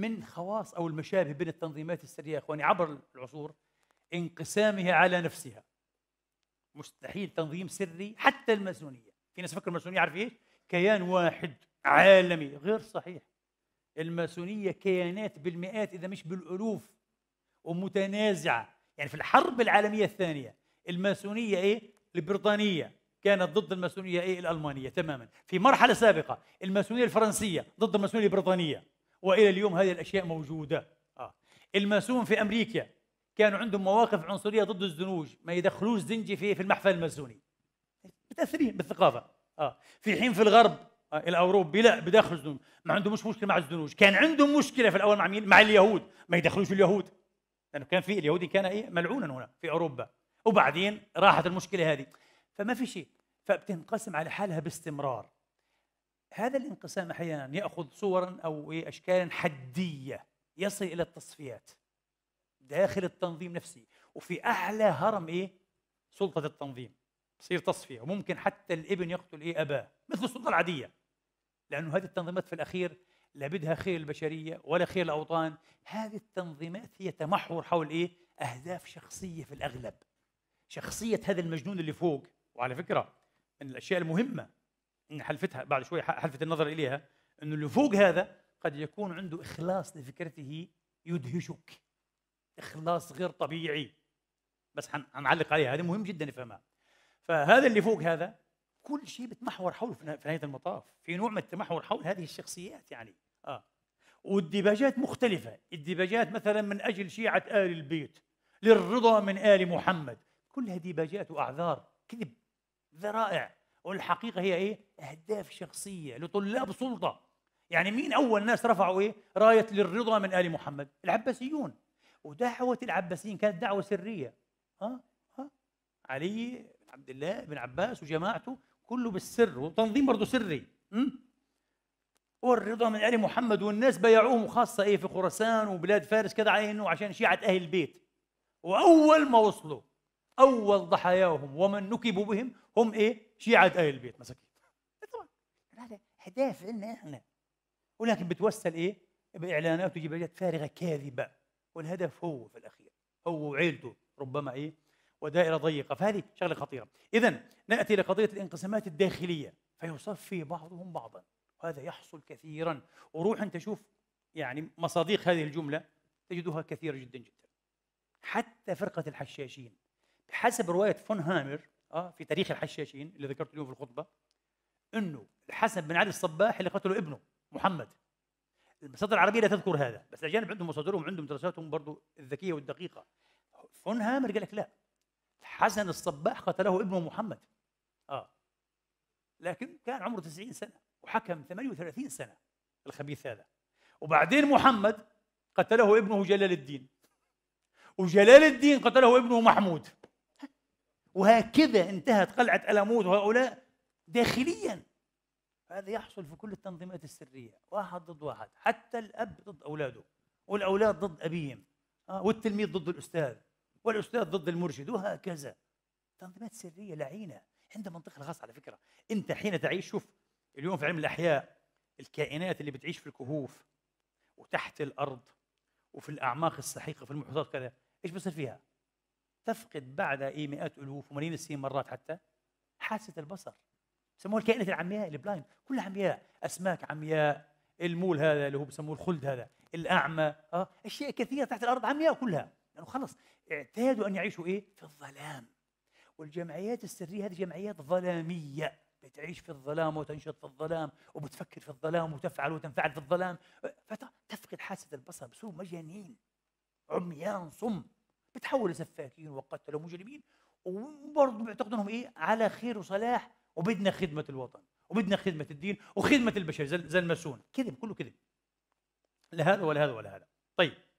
من خواص أو المشابه بين التنظيمات السرية يا أخواني عبر العصور انقسامها على نفسها مستحيل تنظيم سري حتى الماسونية في ناس فكر الماسونية عارف إيش؟ كيان واحد عالمي غير صحيح الماسونية كيانات بالمئات إذا مش بالألوف ومتنازعة يعني في الحرب العالمية الثانية الماسونية إيه؟ البريطانية كانت ضد الماسونية إيه؟ الألمانية تماما في مرحلة سابقة الماسونية الفرنسية ضد الماسونية البريطانية والى اليوم هذه الاشياء موجوده آه. الماسون في امريكا كانوا عندهم مواقف عنصريه ضد الزنوج ما يدخلوش زنجي في في المحفل الماسوني متاثرين بالثقافه اه في حين في الغرب آه الاوروبي لا بداخل الزنوج ما مش مشكله مع الزنوج كان عندهم مشكله في الاول مع مين مع اليهود ما يدخلوش اليهود لانه كان في اليهودي كان ايه ملعونا هنا في اوروبا وبعدين راحت المشكله هذه فما في شيء فبتنقسم على حالها باستمرار هذا الانقسام احيانا ياخذ صورا او اشكالا حديه يصل الى التصفيات داخل التنظيم نفسه وفي اعلى هرم ايه سلطه التنظيم تصير تصفيه وممكن حتى الابن يقتل ايه اباه مثل السلطه العاديه لانه هذه التنظيمات في الاخير لا بدها خير البشريه ولا خير الاوطان هذه التنظيمات هي تمحور حول ايه اهداف شخصيه في الاغلب شخصيه هذا المجنون اللي فوق وعلى فكره من الاشياء المهمه حلفتها بعد شوي حلفت النظر اليها انه اللي فوق هذا قد يكون عنده اخلاص لفكرته يدهشك اخلاص غير طبيعي بس حنعلق عليها هذا مهم جدا نفهمها فهذا اللي فوق هذا كل شيء بتمحور حوله في نهايه المطاف في نوع من التمحور حول هذه الشخصيات يعني اه والديباجات مختلفه الديباجات مثلا من اجل شيعه ال البيت للرضا من ال محمد كلها ديباجات واعذار كذب ذرائع والحقيقه هي ايه؟ اهداف شخصيه لطلاب سلطه يعني مين اول ناس رفعوا ايه؟ رايه للرضا من ال محمد؟ العباسيون ودعوه العباسيين كانت دعوه سريه ها آه، آه. ها علي عبد الله بن عباس وجماعته كله بالسر والتنظيم برضه سري م? والرضا من ال محمد والناس بايعوهم خاصه ايه في خراسان وبلاد فارس كذا على انه عشان شيعه اهل البيت واول ما وصلوا اول ضحاياهم ومن نكبوا بهم هم ايه شيعة آية آل البيت مساكين إيه طبعا هذا أهداف لنا إحنا ولكن بتوسل إيه؟ بإعلانات وجبريات فارغة كاذبة والهدف هو في الأخير هو وعيلته ربما إيه؟ ودائرة ضيقة فهذه شغلة خطيرة إذا نأتي لقضية الانقسامات الداخلية فيصفي بعضهم بعضا وهذا يحصل كثيرا وروح أنت شوف يعني مصادق هذه الجملة تجدها كثيرة جدا جدا حتى فرقة الحشاشين بحسب رواية فون هامر اه في تاريخ الحشاشين اللي ذكرت اليوم في الخطبه انه الحسن بن علي الصباح اللي قتله ابنه محمد المصادر العربيه لا تذكر هذا بس الاجانب عندهم مصادرهم عندهم دراساتهم برضو الذكيه والدقيقه فون هامر قال لك لا حسن الصباح قتله ابنه محمد اه لكن كان عمره 90 سنه وحكم 38 سنه الخبيث هذا وبعدين محمد قتله ابنه جلال الدين وجلال الدين قتله ابنه محمود وهكذا انتهت قلعة ألاموت وهؤلاء داخليا هذا يحصل في كل التنظيمات السرية واحد ضد واحد حتى الأب ضد أولاده والأولاد ضد أبيهم آه، والتلميذ ضد الأستاذ والأستاذ ضد المرشد وهكذا تنظيمات سرية لعينة عند منطقة الخاص على فكرة أنت حين تعيش شوف اليوم في علم الأحياء الكائنات اللي بتعيش في الكهوف وتحت الأرض وفي الأعماق السحيقة في المحيطات كذا إيش بصير فيها؟ تفقد بعد اي مئات الوف وملايين السنين مرات حتى حاسه البصر يسموها الكائنات العمياء البلايند كلها عمياء اسماك عمياء المول هذا اللي هو بسموه الخلد هذا الاعمى اه اشياء كثيره تحت الارض عمياء كلها لانه يعني خلص اعتادوا ان يعيشوا ايه في الظلام والجمعيات السريه هذه جمعيات ظلاميه بتعيش في الظلام وتنشط في الظلام وبتفكر في الظلام وتفعل وتنفعل في الظلام فتفقد حاسه البصر بصيروا مجانين عميان صم بتحول لسفاكين وقتلوا مجرمين وبرضه بيعتقدوا انهم ايه على خير وصلاح وبدنا خدمه الوطن وبدنا خدمه الدين وخدمه البشر زي الماسون كذب كله كذب لا هذا ولا هذا ولا هذا طيب